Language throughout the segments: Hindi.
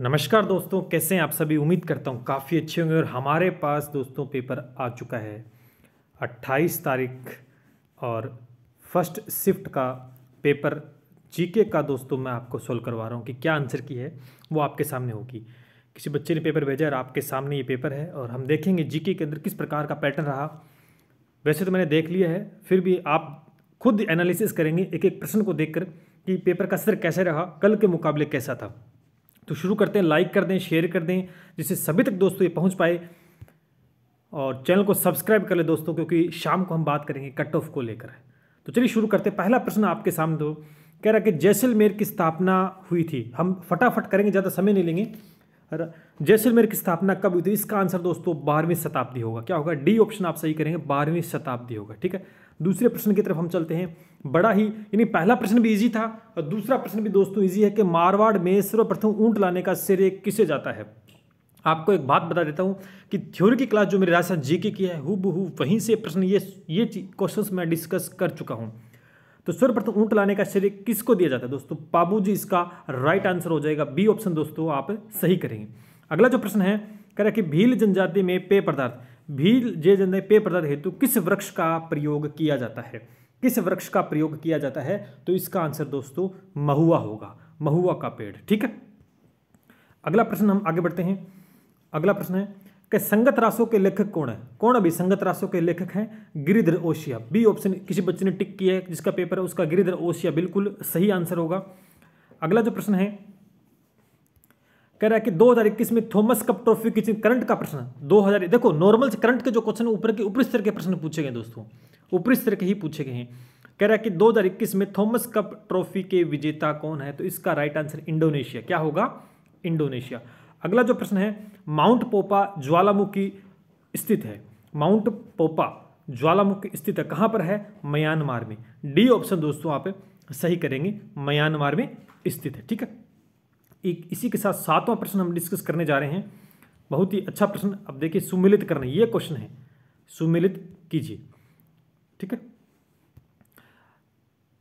नमस्कार दोस्तों कैसे हैं आप सभी उम्मीद करता हूँ काफ़ी अच्छे होंगे और हमारे पास दोस्तों पेपर आ चुका है 28 तारीख और फर्स्ट शिफ्ट का पेपर जीके का दोस्तों मैं आपको सॉल्व करवा रहा हूँ कि क्या आंसर की है वो आपके सामने होगी किसी बच्चे ने पेपर भेजा और आपके सामने ये पेपर है और हम देखेंगे जी के अंदर किस प्रकार का पैटर्न रहा वैसे तो मैंने देख लिया है फिर भी आप खुद एनालिसिस करेंगे एक एक प्रश्न को देख कि पेपर का असर कैसे रहा कल के मुकाबले कैसा था तो शुरू करते हैं लाइक कर दें शेयर कर दें जिससे सभी तक दोस्तों ये पहुंच पाए और चैनल को सब्सक्राइब कर ले दोस्तों क्योंकि शाम को हम बात करेंगे कट ऑफ को लेकर तो चलिए शुरू करते हैं पहला प्रश्न आपके सामने दो कह रहा कि जैसलमेर की स्थापना हुई थी हम फटाफट करेंगे ज़्यादा समय नहीं लेंगे जैसलमेर की स्थापना कब हुई थी इसका आंसर दोस्तों बारहवीं शताब्दी होगा क्या होगा डी ऑप्शन आप सही करेंगे बारहवीं शताब्दी होगा ठीक है दूसरे प्रश्न की तरफ हम चलते हैं बड़ा ही यानी पहला प्रश्न भी इजी था और दूसरा प्रश्न भी दोस्तों इजी है कि मारवाड़ में सर्वप्रथम ऊंट लाने का श्रेय किसे जाता है आपको एक बात बता देता हूं कि थ्योरी की क्लास जो मेरे राजस्थान जीके की है हु वहीं से प्रश्न ये ये क्वेश्चंस मैं डिस्कस कर चुका हूं तो सर्वप्रथम ऊंट लाने का श्रेय किसको दिया जाता है दोस्तों बाबू जी इसका राइट आंसर हो जाएगा बी ऑप्शन दोस्तों आप सही करेंगे अगला जो प्रश्न है कह रहे कि भील जनजाति में पेय पदार्थ भील जे ने पेय पदार्थ हेतु किस वृक्ष का प्रयोग किया जाता है किस वृक्ष का प्रयोग किया जाता है तो इसका आंसर दोस्तों महुआ होगा महुआ का पेड़ ठीक है अगला प्रश्न हम आगे बढ़ते हैं अगला प्रश्न है कि संगत रासों के लेखक कौन है कौन अभी संगत रासों के लेखक हैं गिरिधर ओशिया बी ऑप्शन किसी बच्चे ने टिक किया है जिसका पेपर है उसका गिरिधर ओशिया बिल्कुल सही आंसर होगा अगला जो प्रश्न है कह रहा है कि दो हज़ार इक्कीस में थॉमस कप ट्रॉफी की करंट का प्रश्न दो हज़ार देखो नॉर्मल से करंट के जो क्वेश्चन ऊपर के ऊपरी स्तर के प्रश्न पूछे गए दोस्तों ऊपरी स्तर के ही पूछे गए हैं कह रहा है कि 2021 में थॉमस कप ट्रॉफी के विजेता कौन है तो इसका राइट आंसर इंडोनेशिया क्या होगा इंडोनेशिया अगला जो प्रश्न है माउंट पोपा ज्वालामुखी स्थित है माउंट पोपा ज्वालामुखी स्थित है कहाँ पर है म्यांमार में डी ऑप्शन दोस्तों आप सही करेंगे म्यांमार में स्थित है ठीक है एक इसी के साथ सातवां प्रश्न हम डिस्कस करने जा रहे हैं बहुत ही अच्छा प्रश्न अब देखिए सुमिलित करना ये क्वेश्चन है सुमिलित कीजिए ठीक है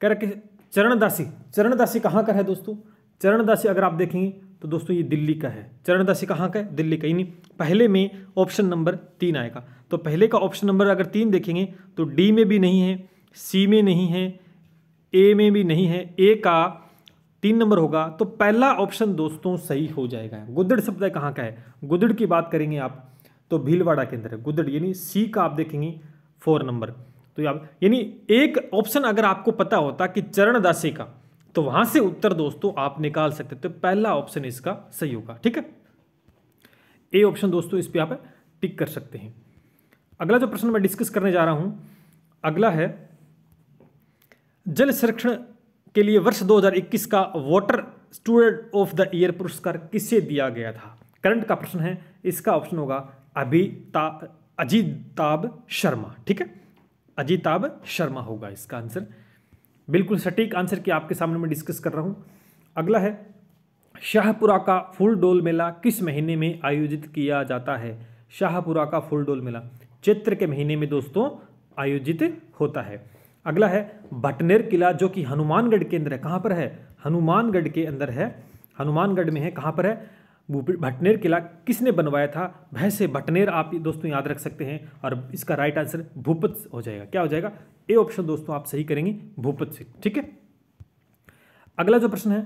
कह रहा कि चरणदासी चरणदासी कहाँ का है दोस्तों चरणदासी अगर आप देखेंगे तो दोस्तों ये दिल्ली का है चरणदासी कहाँ का है दिल्ली का यानी पहले में ऑप्शन नंबर तीन आएगा तो पहले का ऑप्शन नंबर अगर तीन देखेंगे तो डी में भी नहीं है सी में नहीं है ए में भी नहीं है ए का तीन नंबर होगा तो पहला ऑप्शन दोस्तों सही हो जाएगा गुदड़ शब्द कहाँ का है गुदड़ की बात करेंगे आप तो भीलवाड़ा के अंदर है गुदड़ यानी सी का आप देखेंगे फोर नंबर तो आप यानी एक ऑप्शन अगर आपको पता होता कि चरणदासी का तो वहां से उत्तर दोस्तों आप निकाल सकते तो पहला ऑप्शन इसका सही होगा ठीक है ए ऑप्शन दोस्तों इस पर आप टिक कर सकते हैं अगला जो प्रश्न मैं डिस्कस करने जा रहा हूं अगला है जल संरक्षण के लिए वर्ष 2021 का water student of the year पुरस्कार किसे दिया गया था करंट का प्रश्न है इसका ऑप्शन होगा अभिता अजीताब शर्मा ठीक है अजीताब शर्मा होगा इसका आंसर बिल्कुल सटीक आंसर की आपके सामने मैं डिस्कस कर रहा हूं अगला है शाहपुरा का फुल डोल मेला किस महीने में आयोजित किया जाता है शाहपुरा का फुल डोल मेला चैत्र के महीने में दोस्तों आयोजित होता है अगला है भटनेर किला जो कि हनुमानगढ़ के अंदर है कहाँ पर है हनुमानगढ़ के अंदर है हनुमानगढ़ में है कहाँ पर है भटनेर किला किसने बनवाया था वैसे भटनेर आप दोस्तों याद रख सकते हैं और इसका राइट आंसर भूपत हो जाएगा क्या हो जाएगा ए ऑप्शन दोस्तों आप सही करेंगे भूपत सिंह ठीक है अगला जो प्रश्न है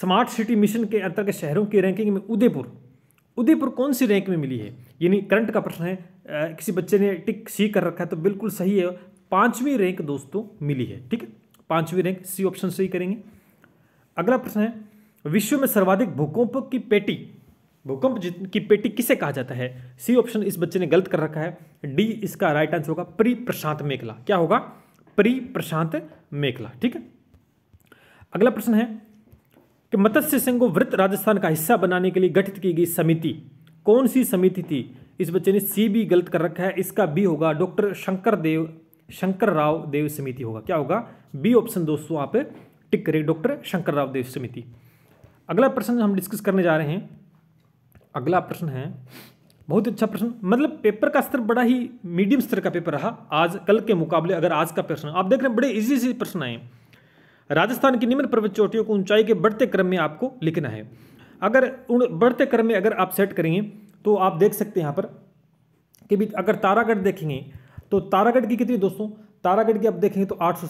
स्मार्ट सिटी मिशन के अंतर्गत शहरों की रैंकिंग में उदयपुर उदयपुर कौन सी रैंक में मिली है यानी करंट का प्रश्न है किसी बच्चे ने टिक सी कर रखा है तो बिल्कुल सही है पांचवी रैंक दोस्तों मिली है ठीक है पांचवी रैंक सी ऑप्शन से ही करेंगे अगला प्रश्न है विश्व में सर्वाधिक भूकंप की पेटी भूकंप की पेटी किसे कहा जाता है सी ऑप्शन इस बच्चे ने गलत कर रखा है डी इसका राइट आंसर होगा प्री प्रशांत मेखला क्या होगा प्री प्रशांत मेखला ठीक है अगला प्रश्न है कि मत्स्य संघ वृत्त राजस्थान का हिस्सा बनाने के लिए गठित की गई समिति कौन सी समिति थी इस बच्चे ने सी भी गलत कर रखा है इसका बी होगा डॉक्टर शंकर देव शंकर राव देव समिति होगा क्या होगा बी ऑप्शन दोस्तों आप टिक करें डॉक्टर शंकर राव देव समिति अगला प्रश्न हम डिस्कस करने जा रहे हैं अगला प्रश्न है बहुत अच्छा प्रश्न मतलब पेपर का स्तर बड़ा ही मीडियम स्तर का पेपर रहा आज कल के मुकाबले अगर आज का प्रश्न आप देख रहे हैं बड़े इजी से प्रश्न आए राजस्थान की निम्न पर्वत चोटियों को ऊंचाई के बढ़ते क्रम में आपको लिखना है अगर उन बढ़ते क्रम में अगर आप सेट करेंगे तो आप देख सकते हैं यहाँ पर कि अगर तारागढ़ देखेंगे तो तारागढ़ की कितनी दोस्तों तारागढ़ की आप देखेंगे तो आठ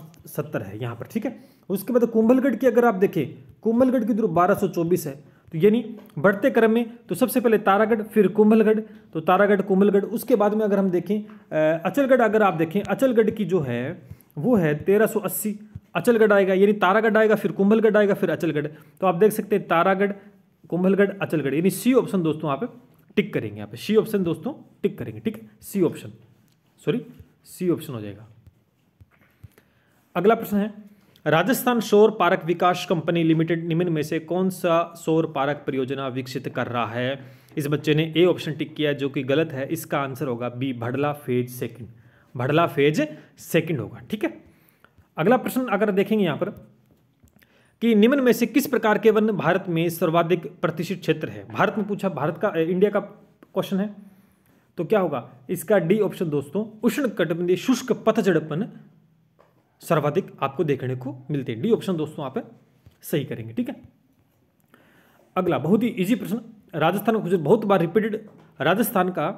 है यहाँ पर ठीक है उसके बाद कुंभलगढ़ की अगर आप देखें कुंभलगढ़ की दूर बारह है तो यानी बढ़ते क्रम में तो सबसे पहले तारागढ़ फिर कुंभलगढ़ तो तारागढ़ कुंभलगढ़ उसके बाद में अगर हम देखें अचलगढ़ अगर आप देखें अचलगढ़ की जो है वो है 1380 अचलगढ़ आएगा यानी तारागढ़ आएगा फिर कुंभलगढ़ आएगा फिर अचलगढ़ तो आप देख सकते हैं तारागढ़ कुंभलगढ़ अचलगढ़ यानी सी ऑप्शन दोस्तों यहाँ पे टिक करेंगे यहाँ पे सी ऑप्शन दोस्तों टिक करेंगे ठीक है C option sorry C option हो जाएगा अगला प्रश्न है राजस्थान सौर पार्क विकास कंपनी लिमिटेड निम्न में से कौन सा सौर पार्क परियोजना विकसित कर रहा है इस बच्चे ने ए ऑप्शन टिक किया जो कि गलत है इसका आंसर होगा B Bhadla phase second Bhadla phase second होगा ठीक है अगला प्रश्न अगर देखेंगे यहां पर कि निम्न में से किस प्रकार के वन भारत में सर्वाधिक प्रतिष्ठित क्षेत्र है भारत में पूछा भारत का इंडिया का क्वेश्चन है तो क्या होगा इसका डी ऑप्शन दोस्तों उष्ण कटबंधी शुष्क पथझड़पन सर्वाधिक आपको देखने को मिलते हैं डी ऑप्शन दोस्तों आप सही करेंगे ठीक है अगला बहुत ही इजी प्रश्न राजस्थान का खुजरा बहुत बार रिपीटेड राजस्थान का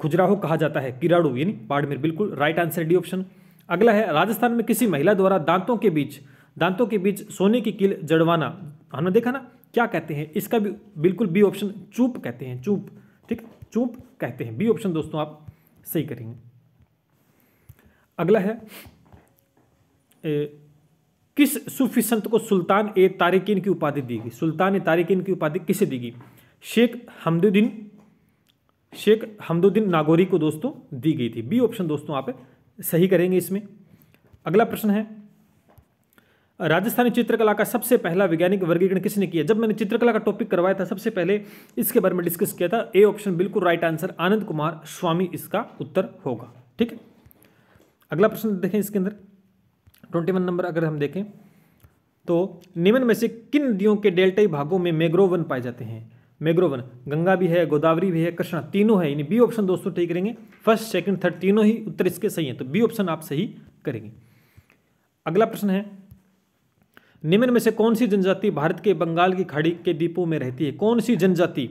खुजराहो कहा जाता है किराड़ू यानी बाड़मेर बिल्कुल राइट आंसर डी ऑप्शन अगला है राजस्थान में किसी महिला द्वारा दांतों के बीच दांतों के बीच सोने की कील जड़वाना हमने देखा ना क्या कहते हैं इसका भी बिल्कुल बी ऑप्शन चूप कहते हैं चूप ठीक है चूप कहते हैं बी ऑप्शन दोस्तों आप सही करेंगे अगला है ए, किस सूफी संत को सुल्तान ए तारिकीन की उपाधि दी गई सुल्तान ए तारिकीन की उपाधि किसे दी गई शेख हमदुद्दीन शेख हमदुद्दीन नागौरी को दोस्तों दी गई थी बी ऑप्शन दोस्तों आप सही करेंगे इसमें अगला प्रश्न है राजस्थानी चित्रकला का सबसे पहला वैज्ञानिक वर्गीकरण किसने किया जब मैंने चित्रकला का टॉपिक करवाया था सबसे पहले इसके बारे में डिस्कस किया था ए ऑप्शन बिल्कुल राइट आंसर आनंद कुमार स्वामी इसका उत्तर होगा ठीक है अगला प्रश्न देखें इसके अंदर ट्वेंटी वन नंबर अगर हम देखें तो निम्न में से किन नदियों के डेल्टाई e भागों में मेग्रोवन पाए जाते हैं मेग्रोवन गंगा भी है गोदावरी भी है कृष्णा तीनों है यानी बी ऑप्शन दोस्तों ठीक करेंगे फर्स्ट सेकंड थर्ड तीनों ही उत्तर इसके सही हैं तो बी ऑप्शन आप सही करेंगे अगला प्रश्न है निम्न में से कौन सी जनजाति भारत के बंगाल की खाड़ी के द्वीपों में रहती है कौन सी जनजाति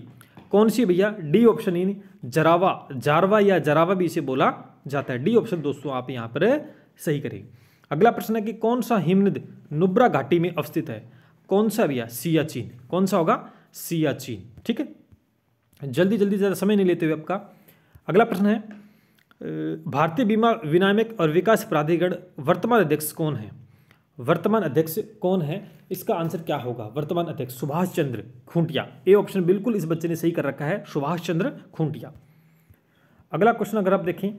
कौन सी भैया डी ऑप्शन यानी जरावा जारवा या जरावा भी इसे बोला जाता है डी ऑप्शन दोस्तों आप यहाँ पर सही करें अगला प्रश्न है कि कौन सा हिमनद नुब्रा घाटी में अवस्थित है कौन सा भैया सियाचीन कौन सा होगा सियाचीन ठीक है जल्दी जल्दी ज़्यादा समय नहीं लेते हुए आपका अगला प्रश्न है भारतीय बीमा विनायमिक और विकास प्राधिकरण वर्तमान अध्यक्ष कौन है वर्तमान अध्यक्ष कौन है इसका आंसर क्या होगा वर्तमान अध्यक्ष सुभाष चंद्र खूंटिया ए ऑप्शन बिल्कुल इस बच्चे ने सही कर रखा है सुभाष चंद्र खूंटिया अगला क्वेश्चन अगर आप देखें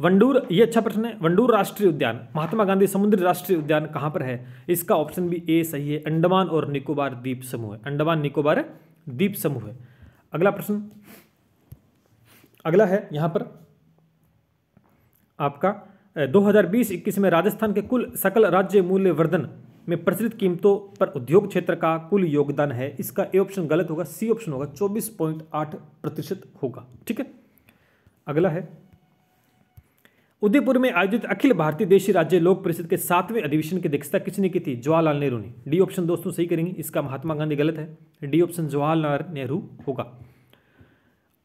वंडूर ये अच्छा प्रश्न है वंडूर राष्ट्रीय उद्यान महात्मा गांधी समुद्री राष्ट्रीय उद्यान कहां पर है इसका ऑप्शन भी ए सही है अंडमान और निकोबार द्वीप समूह है अंडमान निकोबार द्वीप समूह है अगला प्रश्न अगला है यहां पर आपका 2020-21 में राजस्थान के कुल सकल राज्य मूल्यवर्धन में प्रचलित कीमतों पर उद्योग क्षेत्र का कुल योगदान है इसका ए ऑप्शन गलत होगा सी ऑप्शन होगा 24.8 प्रतिशत होगा ठीक है अगला है उदयपुर में आयोजित अखिल भारतीय देशी राज्य लोक परिषद के सातवें अधिवेशन की अध्यक्षता किसने की थी जवाहरलाल नेहरू ने डी ऑप्शन दोस्तों सही करेंगे इसका महात्मा गांधी गलत है डी ऑप्शन जवाहरलाल नेहरू होगा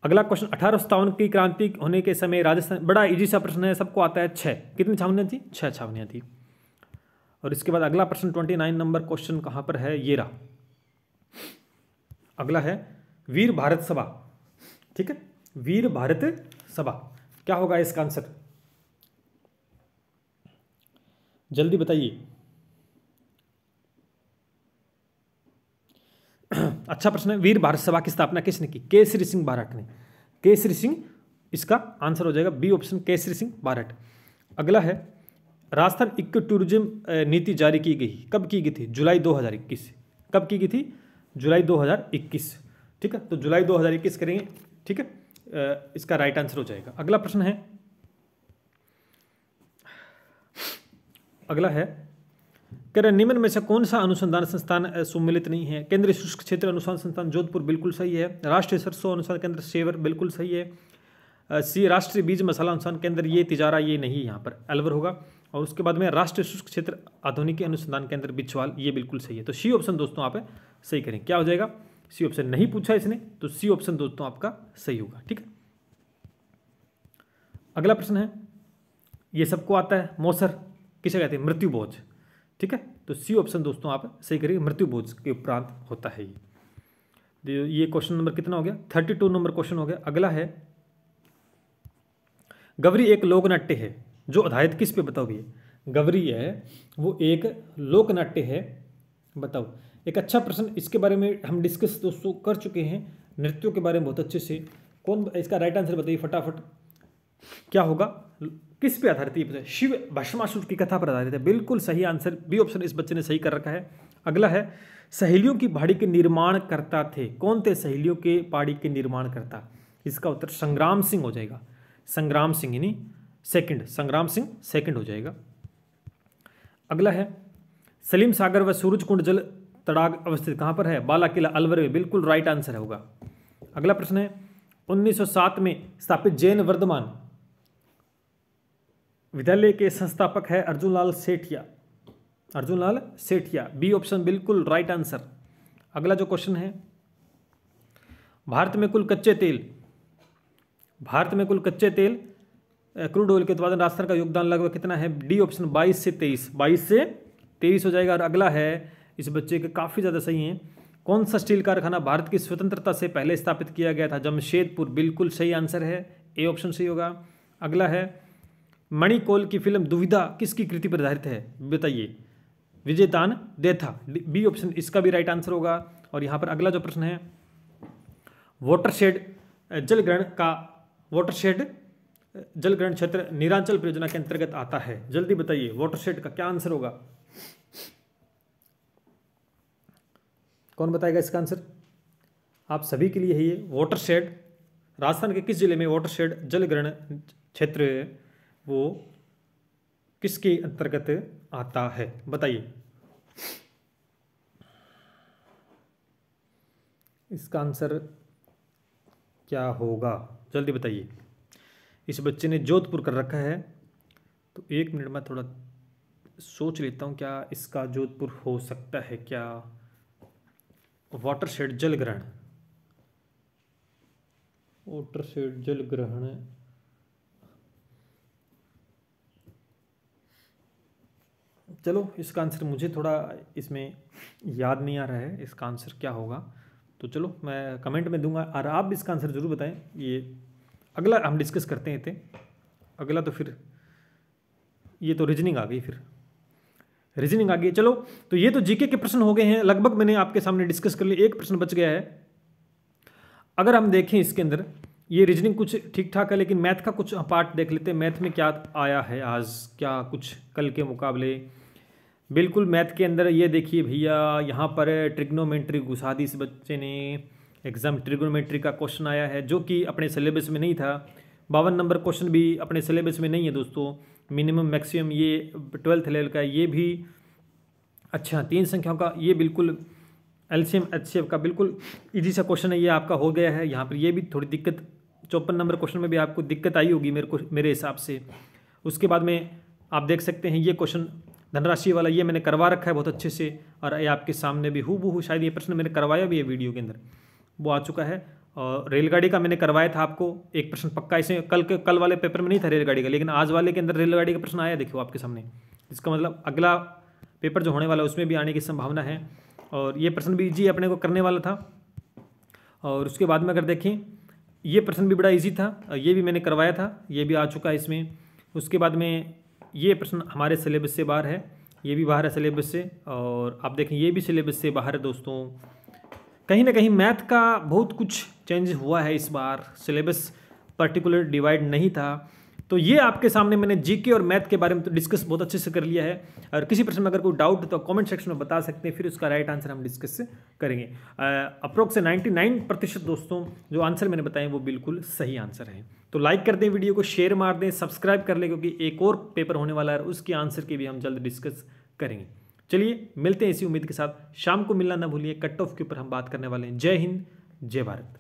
अगला क्वेश्चन अठारह की क्रांति होने के समय राजस्थान बड़ा इजी सा प्रश्न है सबको आता है छः कितनी छावनियाँ थी छः छावनियाँ थी और इसके बाद अगला प्रश्न ट्वेंटी नाइन नंबर क्वेश्चन कहाँ पर है ये रहा अगला है वीर भारत सभा ठीक है वीर भारत सभा क्या होगा इसका आंसर जल्दी बताइए अच्छा प्रश्न है वीर भारत सभा की स्थापना किसने की केसरी सिंह बारट ने केसरी सिंह इसका आंसर हो जाएगा बी ऑप्शन केसरी सिंह बारट अगला है राजस्थान इको टूरिज्म नीति जारी की गई कब की गई थी जुलाई 2021 कब की गई थी जुलाई 2021 ठीक है तो जुलाई 2021 करेंगे ठीक है इसका राइट आंसर हो जाएगा अगला प्रश्न है अगला है कह रहे निम्न में से कौन सा अनुसंधान संस्थान सुमिलित नहीं है केंद्रीय शुष्क क्षेत्र अनुसंधान संस्थान जोधपुर बिल्कुल सही है राष्ट्रीय सरसों अनुसंधान केंद्र सेवर बिल्कुल सही है सी राष्ट्रीय बीज मसाला अनुसंधान केंद्र ये तिजारा ये नहीं यहाँ पर अलवर होगा और उसके बाद में राष्ट्रीय शुष्क क्षेत्र आधुनिक अनुसंधान केंद्र बिछवाल ये बिल्कुल सही है तो सी ऑप्शन दोस्तों आप सही करें क्या हो जाएगा सी ऑप्शन नहीं पूछा इसने तो सी ऑप्शन दोस्तों आपका सही होगा ठीक है अगला प्रश्न है ये सबको आता है मौसर किसे कहते हैं मृत्यु बोझ ठीक है तो सी ऑप्शन दोस्तों आप सही करिए मृत्यु के उपरांत होता है ये ये क्वेश्चन नंबर कितना हो गया थर्टी टू नंबर क्वेश्चन हो गया अगला है गवरी एक लोकनाट्य है जो आधारित किस पे बताओ भैया गवरी है वो एक लोकनाट्य है बताओ एक अच्छा प्रश्न इसके बारे में हम डिस्कस दोस्तों कर चुके हैं नृत्यों के बारे में बहुत अच्छे से कौन इसका राइट आंसर बताइए फटाफट क्या होगा किस पे आधारित है शिव भस्मासुर की कथा पर आधारित है बिल्कुल सही आंसर बी ऑप्शन इस बच्चे ने सही कर रखा है अगला है सहेलियों की पहाड़ी के निर्माण करता थे कौन थे सहेलियों के पहाड़ी के निर्माण करता इसका उत्तर संग्राम सिंह हो जाएगा संग्राम सिंह यानी सेकंड संग्राम सिंह सेकंड हो जाएगा अगला है सलीम सागर व सूरज कुंड जल तड़ाग अवस्थित कहाँ पर है बाला किला अलवर में बिल्कुल राइट आंसर होगा अगला प्रश्न है 1907 में स्थापित जैन वर्धमान विद्यालय के संस्थापक है अर्जुन लाल सेठिया अर्जुन लाल सेठिया बी ऑप्शन बिल्कुल राइट आंसर अगला जो क्वेश्चन है भारत में कुल कच्चे तेल भारत में कुल कच्चे तेल क्रूड ऑयल के उत्पादन राष्ट्र का योगदान लगभग कितना है डी ऑप्शन 22 से 23 22 से 23 हो जाएगा और अगला है इस बच्चे के काफ़ी ज़्यादा सही हैं कौन सा स्टील कारखाना भारत की स्वतंत्रता से पहले स्थापित किया गया था जमशेदपुर बिल्कुल सही आंसर है ए ऑप्शन सही होगा अगला है मणिकोल की फिल्म दुविधा किसकी कृति पर आधारित है बताइए विजेतान देथा बी ऑप्शन इसका भी राइट आंसर होगा और यहाँ पर अगला जो प्रश्न है वाटरशेड जल ग्रहण का वाटरशेड जल ग्रहण क्षेत्र निरांचल परियोजना के अंतर्गत आता है जल्दी बताइए वाटरशेड का क्या आंसर होगा कौन बताएगा इसका आंसर आप सभी के लिए है ये वाटरशेड राजस्थान के किस जिले में वोटरशेड जल ग्रहण क्षेत्र वो किसके अंतर्गत आता है बताइए इसका आंसर क्या होगा जल्दी बताइए इस बच्चे ने जोधपुर कर रखा है तो एक मिनट में थोड़ा सोच लेता हूँ क्या इसका जोधपुर हो सकता है क्या वाटर शेड जल ग्रहण वाटर शेड जल ग्रहण चलो इसका आंसर मुझे थोड़ा इसमें याद नहीं आ रहा है इसका आंसर क्या होगा तो चलो मैं कमेंट में दूंगा और आप भी इसका आंसर ज़रूर बताएं ये अगला हम डिस्कस करते हैं थे अगला तो फिर ये तो रीजनिंग आ गई फिर रीजनिंग आ गई चलो तो ये तो जीके के प्रश्न हो गए हैं लगभग मैंने आपके सामने डिस्कस कर लिए एक प्रश्न बच गया है अगर हम देखें इसके अंदर ये रीजनिंग कुछ ठीक ठाक है लेकिन मैथ का कुछ पार्ट देख लेते हैं मैथ में क्या आया है आज क्या कुछ कल के मुकाबले बिल्कुल मैथ के अंदर ये देखिए भैया यहाँ पर ट्रिग्नोमेट्री घुसा दी इस बच्चे ने एग्ज़ाम ट्रिग्नोमेट्री का क्वेश्चन आया है जो कि अपने सिलेबस में नहीं था बावन नंबर क्वेश्चन भी अपने सिलेबस में नहीं है दोस्तों मिनिमम मैक्सिमम ये ट्वेल्थ लेवल का ये भी अच्छा तीन संख्याओं का ये बिल्कुल एलसीएम एचसीएफ का बिल्कुल इजी सा क्वेश्चन है ये आपका हो गया है यहाँ पर ये भी थोड़ी दिक्कत चौपन नंबर क्वेश्चन में भी आपको दिक्कत आई होगी मेरे को मेरे हिसाब से उसके बाद में आप देख सकते हैं ये क्वेश्चन धनराशि वाला ये मैंने करवा रखा है बहुत अच्छे से और ये आपके सामने भी हु शायद ये प्रश्न मैंने करवाया भी है वीडियो के अंदर वो आ चुका है और रेलगाड़ी का मैंने करवाया था आपको एक प्रश्न पक्का इसे कल के कल वाले पेपर में नहीं था रेलगाड़ी का लेकिन आज वाले के अंदर रेलगाड़ी का प्रश्न आया देखो आपके सामने इसका मतलब अगला पेपर जो होने वाला है उसमें भी आने की संभावना है और ये प्रश्न भी इजी अपने को करने वाला था और उसके बाद में अगर देखें ये प्रश्न भी बड़ा ईजी था ये भी मैंने करवाया था ये भी आ चुका है इसमें उसके बाद में ये प्रश्न हमारे सिलेबस से बाहर है ये भी बाहर है सिलेबस से और आप देखें ये भी सिलेबस से बाहर है दोस्तों कहीं ना कहीं मैथ का बहुत कुछ चेंज हुआ है इस बार सिलेबस पर्टिकुलर डिवाइड नहीं था तो ये आपके सामने मैंने जीके और मैथ के बारे में तो डिस्कस बहुत अच्छे से कर लिया है और किसी प्रश्न में अगर कोई डाउट तो कमेंट सेक्शन में बता सकते हैं फिर उसका राइट आंसर हम डिस्कस करेंगे अप्रोक्स 99 प्रतिशत दोस्तों जो आंसर मैंने बताए वो बिल्कुल सही आंसर है तो लाइक कर दें वीडियो को शेयर मार दें सब्सक्राइब कर लें क्योंकि एक और पेपर होने वाला है उसके आंसर के भी हम जल्द डिस्कस करेंगे चलिए मिलते हैं इसी उम्मीद के साथ शाम को मिलना ना भूलिए कट ऑफ के ऊपर हम बात करने वाले हैं जय हिंद जय भारत